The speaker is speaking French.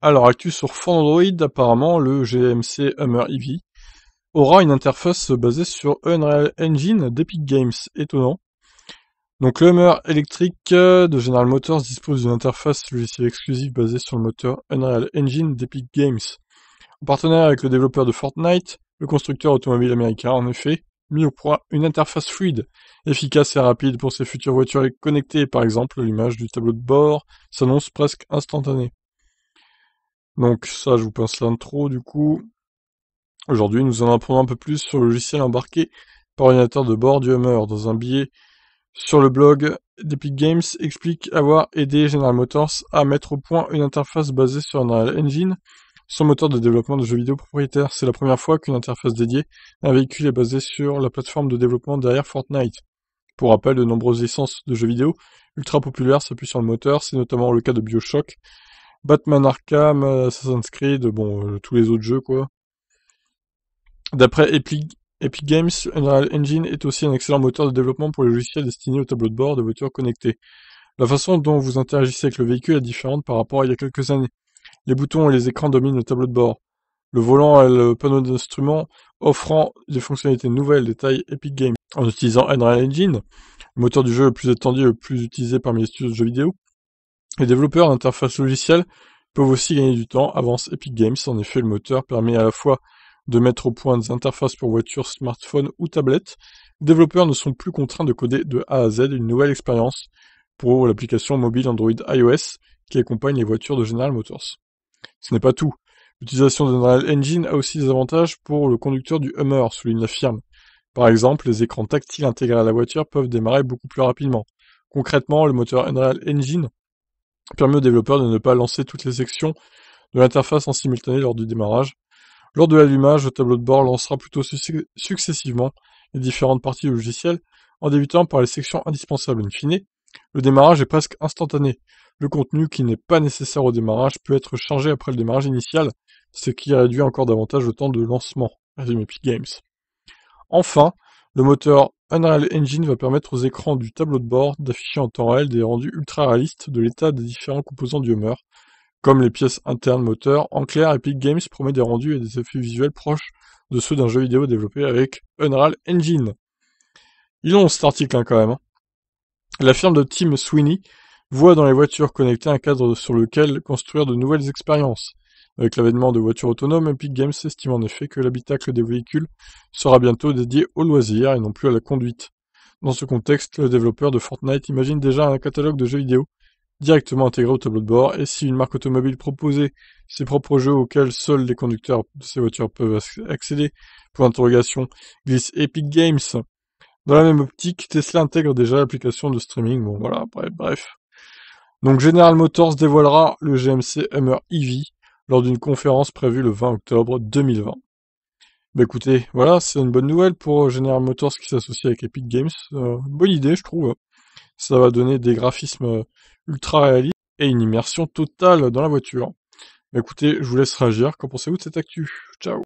Alors, actu sur fond Android, apparemment, le GMC Hummer EV aura une interface basée sur Unreal Engine d'Epic Games. Étonnant. Donc, le Hummer électrique euh, de General Motors dispose d'une interface logicielle exclusive basée sur le moteur Unreal Engine d'Epic Games. En partenariat avec le développeur de Fortnite, le constructeur automobile américain, en effet, mis au point une interface fluide, efficace et rapide pour ses futures voitures connectées, par exemple, l'image du tableau de bord s'annonce presque instantanée. Donc ça, je vous pense l'intro du coup. Aujourd'hui, nous allons apprendre un peu plus sur le logiciel embarqué par ordinateur de bord du Hummer. Dans un billet sur le blog d'Epic Games, explique avoir aidé General Motors à mettre au point une interface basée sur Unreal Engine, son moteur de développement de jeux vidéo propriétaire. C'est la première fois qu'une interface dédiée à un véhicule est basée sur la plateforme de développement derrière Fortnite. Pour rappel, de nombreuses licences de jeux vidéo ultra populaires s'appuient sur le moteur, c'est notamment le cas de Bioshock, Batman Arkham, euh, Assassin's Creed, bon, euh, tous les autres jeux, quoi. D'après Epic, Games, Unreal Engine est aussi un excellent moteur de développement pour les logiciels destinés au tableau de bord de voitures connectées. La façon dont vous interagissez avec le véhicule est différente par rapport à il y a quelques années. Les boutons et les écrans dominent le tableau de bord. Le volant et le panneau d'instruments offrant des fonctionnalités nouvelles des tailles Epic Games. En utilisant Unreal Engine, le moteur du jeu le plus étendu et le plus utilisé parmi les studios de jeux vidéo, les développeurs d'interfaces logicielles peuvent aussi gagner du temps, avance Epic Games. En effet, le moteur permet à la fois de mettre au point des interfaces pour voitures, smartphones ou tablettes. Les développeurs ne sont plus contraints de coder de A à Z une nouvelle expérience pour l'application mobile Android iOS qui accompagne les voitures de General Motors. Ce n'est pas tout. L'utilisation de Engine a aussi des avantages pour le conducteur du Hummer, souligne la firme. Par exemple, les écrans tactiles intégrés à la voiture peuvent démarrer beaucoup plus rapidement. Concrètement, le moteur Unreal Engine permet au développeur de ne pas lancer toutes les sections de l'interface en simultané lors du démarrage. Lors de l'allumage, le tableau de bord lancera plutôt successivement les différentes parties du logiciel en débutant par les sections indispensables in fine. Le démarrage est presque instantané. Le contenu qui n'est pas nécessaire au démarrage peut être changé après le démarrage initial, ce qui réduit encore davantage le temps de lancement, Epic Games. Enfin, le moteur Unreal Engine va permettre aux écrans du tableau de bord d'afficher en temps réel des rendus ultra-réalistes de l'état des différents composants du humeur, comme les pièces internes moteurs. En clair, Epic Games promet des rendus et des effets visuels proches de ceux d'un jeu vidéo développé avec Unreal Engine. Ils ont cet article hein, quand même. Hein. La firme de Tim Sweeney voit dans les voitures connectées un cadre sur lequel construire de nouvelles expériences. Avec l'avènement de voitures autonomes, Epic Games estime en effet que l'habitacle des véhicules sera bientôt dédié aux loisirs et non plus à la conduite. Dans ce contexte, le développeur de Fortnite imagine déjà un catalogue de jeux vidéo directement intégré au tableau de bord, et si une marque automobile proposait ses propres jeux auxquels seuls les conducteurs de ces voitures peuvent accéder, pour interrogation, glisse Epic Games. Dans la même optique, Tesla intègre déjà l'application de streaming, bon voilà, bref, bref. Donc General Motors dévoilera le GMC Hummer EV, lors d'une conférence prévue le 20 octobre 2020. Bah écoutez, voilà, c'est une bonne nouvelle pour euh, General Motors qui s'associe avec Epic Games. Euh, bonne idée, je trouve. Ça va donner des graphismes euh, ultra réalistes et une immersion totale dans la voiture. Bah écoutez, je vous laisse réagir. Qu'en pensez-vous de cette actu Ciao